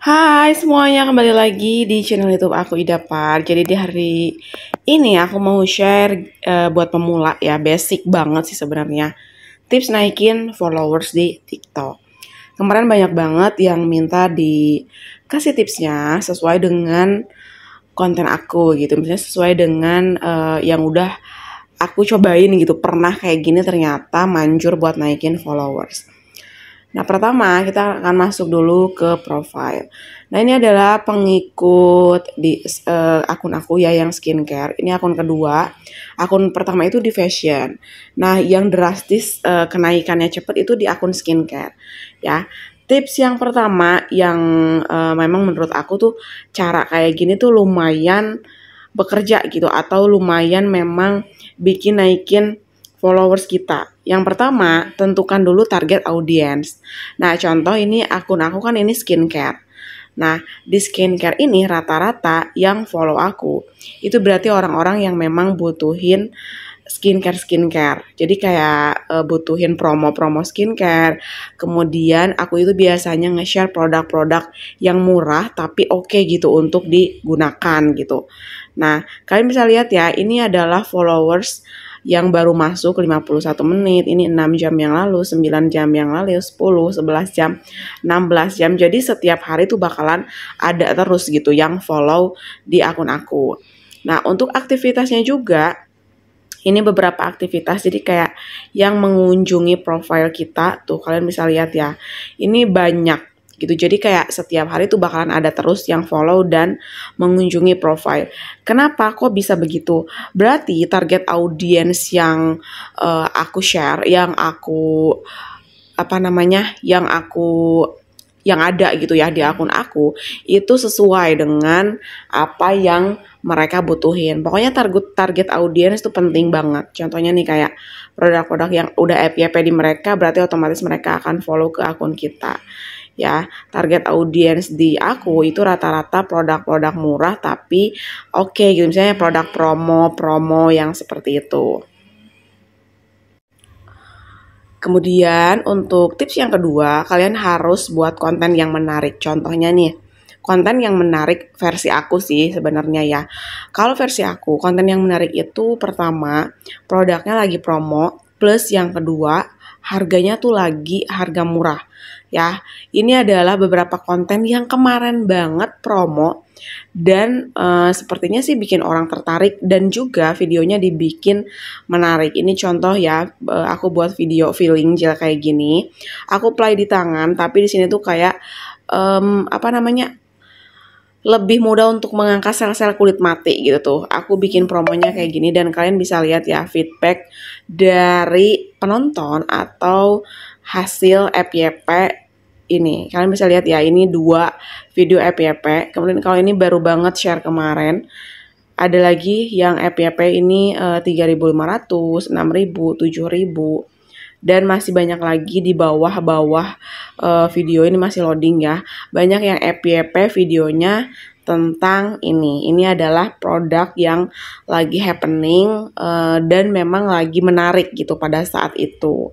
Hai semuanya, kembali lagi di channel YouTube aku Ida Par. Jadi di hari ini aku mau share uh, buat pemula ya, basic banget sih sebenarnya. Tips naikin followers di TikTok. Kemarin banyak banget yang minta dikasih tipsnya sesuai dengan konten aku gitu. Misalnya sesuai dengan uh, yang udah aku cobain gitu pernah kayak gini ternyata manjur buat naikin followers Nah pertama kita akan masuk dulu ke profile. Nah ini adalah pengikut di eh, akun aku ya yang skincare. Ini akun kedua. Akun pertama itu di fashion. Nah yang drastis eh, kenaikannya cepat itu di akun skincare. Ya tips yang pertama yang uh, memang menurut aku tuh cara kayak gini tuh lumayan bekerja gitu atau lumayan memang bikin naikin followers kita. Yang pertama, tentukan dulu target audience Nah, contoh ini akun aku kan ini skincare. Nah, di skincare ini rata-rata yang follow aku itu berarti orang-orang yang memang butuhin skincare skincare. Jadi kayak uh, butuhin promo-promo skincare. Kemudian aku itu biasanya nge-share produk-produk yang murah tapi oke okay gitu untuk digunakan gitu. Nah, kalian bisa lihat ya, ini adalah followers yang baru masuk 51 menit, ini 6 jam yang lalu, 9 jam yang lalu, 10, 11 jam, 16 jam. Jadi setiap hari tuh bakalan ada terus gitu yang follow di akun aku. Nah, untuk aktivitasnya juga ini beberapa aktivitas jadi kayak yang mengunjungi profile kita tuh kalian bisa lihat ya. Ini banyak gitu. Jadi kayak setiap hari tuh bakalan ada terus yang follow dan mengunjungi profile. Kenapa kok bisa begitu? Berarti target audiens yang uh, aku share, yang aku apa namanya? yang aku yang ada gitu ya di akun aku itu sesuai dengan apa yang mereka butuhin. Pokoknya target target audiens itu penting banget. Contohnya nih kayak produk-produk yang udah FYP di mereka berarti otomatis mereka akan follow ke akun kita ya target audiens di aku itu rata-rata produk-produk murah tapi oke okay, gitu misalnya produk promo promo yang seperti itu Kemudian untuk tips yang kedua, kalian harus buat konten yang menarik. Contohnya nih, konten yang menarik versi aku sih sebenarnya ya. Kalau versi aku, konten yang menarik itu pertama, produknya lagi promo, plus yang kedua, harganya tuh lagi harga murah ya. Ini adalah beberapa konten yang kemarin banget promo dan uh, sepertinya sih bikin orang tertarik dan juga videonya dibikin menarik. Ini contoh ya, eh, aku buat video feeling jelek kayak gini. Aku play di tangan tapi di sini tuh kayak um, apa namanya? lebih mudah untuk mengangkat sel-sel kulit mati gitu tuh. Aku bikin promonya kayak gini dan kalian bisa lihat ya feedback dari penonton atau hasil FYP ini. Kalian bisa lihat ya ini dua video FYP. Kemudian kalau ini baru banget share kemarin. Ada lagi yang FYP ini uh, 3.500, 6.000, 7.000 dan masih banyak lagi di bawah-bawah uh, video ini masih loading ya. Banyak yang ep videonya tentang ini. Ini adalah produk yang lagi happening uh, dan memang lagi menarik gitu pada saat itu.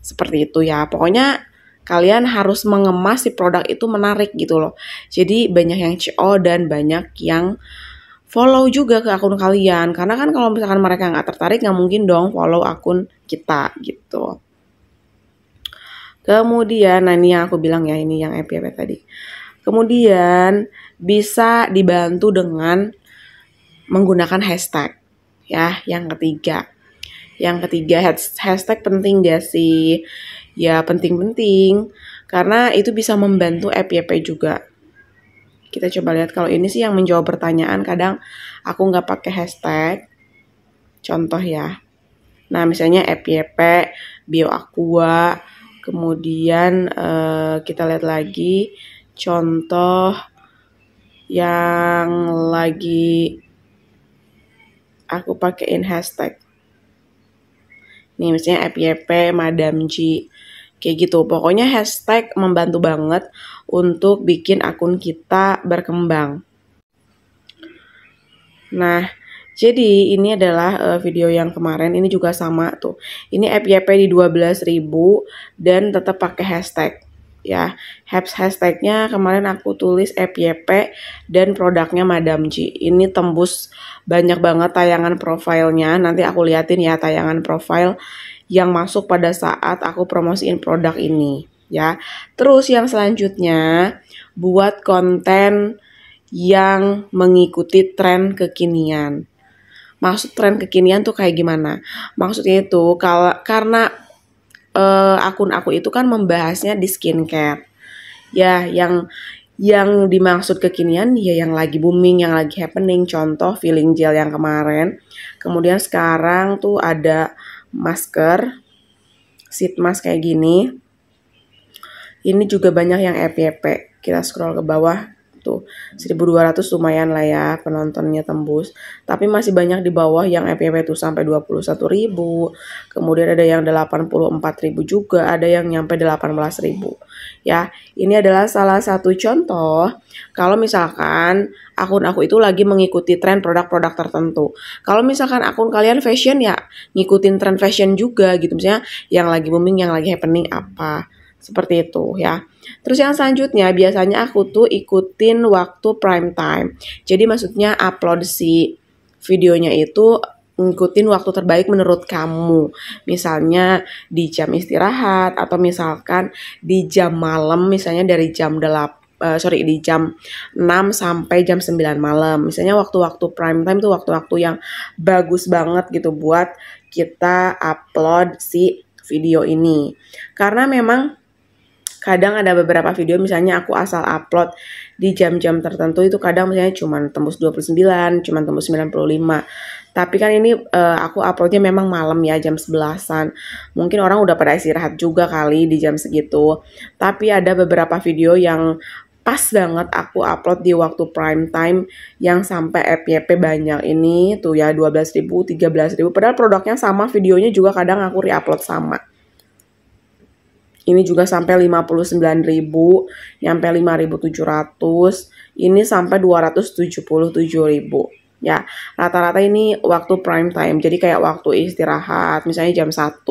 Seperti itu ya. Pokoknya kalian harus mengemas si produk itu menarik gitu loh. Jadi banyak yang CO dan banyak yang follow juga ke akun kalian karena kan kalau misalkan mereka nggak tertarik nggak mungkin dong follow akun kita gitu kemudian nah ini yang aku bilang ya ini yang FYP tadi kemudian bisa dibantu dengan menggunakan hashtag ya yang ketiga yang ketiga hashtag penting gak sih ya penting-penting karena itu bisa membantu FYP juga kita coba lihat kalau ini sih yang menjawab pertanyaan kadang aku nggak pakai hashtag contoh ya nah misalnya FYP bio aqua kemudian eh, kita lihat lagi contoh yang lagi aku pakaiin hashtag nih misalnya FYP Madam G Kayak gitu, pokoknya hashtag membantu banget untuk bikin akun kita berkembang. Nah, jadi ini adalah eh, video yang kemarin ini juga sama tuh. Ini FYP di 12.000 dan tetap pakai hashtag ya. Hashtagnya kemarin aku tulis FYP dan produknya Madam G. Ini tembus banyak banget tayangan profilnya. Nanti aku liatin ya tayangan profil yang masuk pada saat aku promosiin produk ini ya. Terus yang selanjutnya buat konten yang mengikuti tren kekinian. Maksud tren kekinian tuh kayak gimana? Maksudnya itu kalau karena uh, akun aku itu kan membahasnya di skincare. Ya, yang yang dimaksud kekinian ya yang lagi booming, yang lagi happening. Contoh feeling gel yang kemarin. Kemudian sekarang tuh ada masker sheet mask kayak gini ini juga banyak yang FYP kita scroll ke bawah gitu. 1200 lumayan lah ya penontonnya tembus tapi masih banyak di bawah yang FYP itu sampai 21.000, kemudian ada yang 84.000 juga ada yang nyampe 18.000 ya ini adalah salah satu contoh kalau misalkan akun aku itu lagi mengikuti tren produk-produk tertentu kalau misalkan akun kalian fashion ya ngikutin tren fashion juga gitu misalnya yang lagi booming yang lagi happening apa seperti itu ya Terus yang selanjutnya biasanya aku tuh ikutin waktu prime time. Jadi maksudnya upload si videonya itu ngikutin waktu terbaik menurut kamu. Misalnya di jam istirahat atau misalkan di jam malam misalnya dari jam 8 Uh, eh, sorry di jam 6 sampai jam 9 malam. Misalnya waktu-waktu prime time tuh waktu-waktu yang bagus banget gitu buat kita upload si video ini. Karena memang kadang ada beberapa video misalnya aku asal upload di jam-jam tertentu itu kadang misalnya cuma tembus 29, cuma tembus 95. Tapi kan ini uh, aku uploadnya memang malam ya jam 11-an. Mungkin orang udah pada istirahat juga kali di jam segitu. Tapi ada beberapa video yang pas banget aku upload di waktu prime time yang sampai FYP banyak ini tuh ya 12.000, 13.000 padahal produknya sama, videonya juga kadang aku re-upload sama ini juga sampai 59.000 nyampe 5.700 ini sampai 277.000 ya rata-rata ini waktu prime time jadi kayak waktu istirahat misalnya jam 1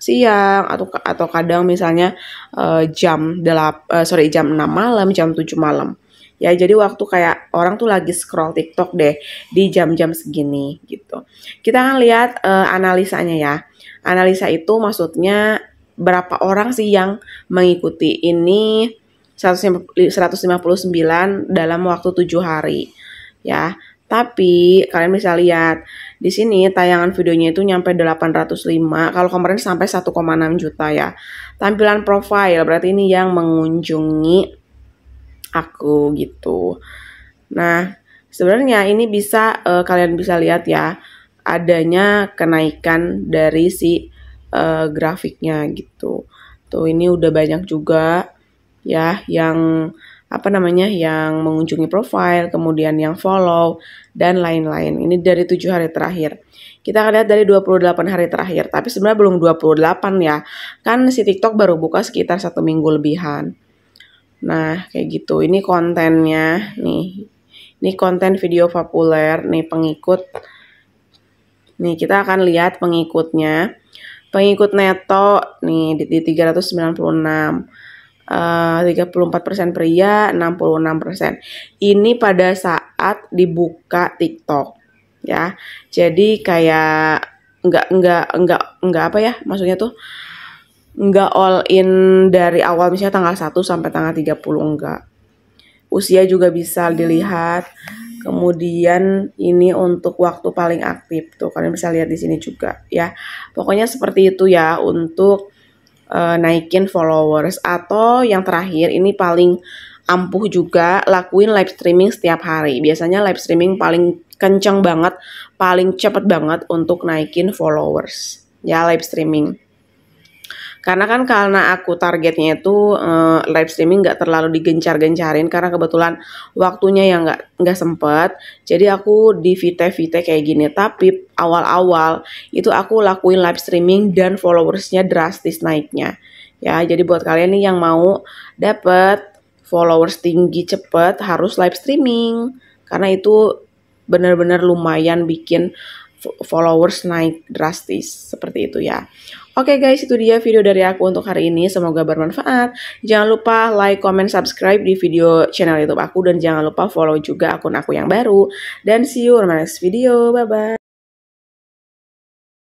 siang atau atau kadang misalnya uh, jam 8 uh, eh, sorry jam 6 malam jam 7 malam ya jadi waktu kayak orang tuh lagi scroll TikTok deh di jam-jam segini gitu kita akan lihat uh, analisanya ya analisa itu maksudnya berapa orang sih yang mengikuti ini 159 dalam waktu 7 hari ya. Tapi kalian bisa lihat di sini tayangan videonya itu nyampe 805, kalau kemarin sampai 1,6 juta ya. Tampilan profile berarti ini yang mengunjungi aku gitu. Nah, sebenarnya ini bisa uh, kalian bisa lihat ya adanya kenaikan dari si uh, grafiknya gitu. Tuh ini udah banyak juga ya yang apa namanya yang mengunjungi profile, kemudian yang follow dan lain-lain. Ini dari tujuh hari terakhir. Kita akan lihat dari 28 hari terakhir, tapi sebenarnya belum 28 ya. Kan si TikTok baru buka sekitar satu minggu lebihan. Nah, kayak gitu. Ini kontennya nih. Ini konten video populer nih pengikut. Nih, kita akan lihat pengikutnya. Pengikut neto nih di, di 396. Uh, 34% pria, 66%. Ini pada saat dibuka TikTok ya. Jadi kayak nggak nggak nggak nggak apa ya maksudnya tuh nggak all in dari awal misalnya tanggal 1 sampai tanggal 30 enggak. Usia juga bisa dilihat Kemudian ini untuk waktu paling aktif tuh kalian bisa lihat di sini juga ya. Pokoknya seperti itu ya untuk uh, naikin followers atau yang terakhir ini paling ampuh juga lakuin live streaming setiap hari. Biasanya live streaming paling kenceng banget, paling cepet banget untuk naikin followers ya live streaming. Karena kan karena aku targetnya itu uh, live streaming nggak terlalu digencar-gencarin karena kebetulan waktunya yang nggak nggak sempet. Jadi aku di vite-vite kayak gini. Tapi awal-awal itu aku lakuin live streaming dan followersnya drastis naiknya. Ya, jadi buat kalian nih yang mau dapet followers tinggi cepet harus live streaming karena itu bener-bener lumayan bikin followers naik drastis seperti itu ya. Oke okay guys, itu dia video dari aku untuk hari ini. Semoga bermanfaat. Jangan lupa like, comment, subscribe di video channel YouTube aku dan jangan lupa follow juga akun aku yang baru. Dan see you on my next video. Bye bye.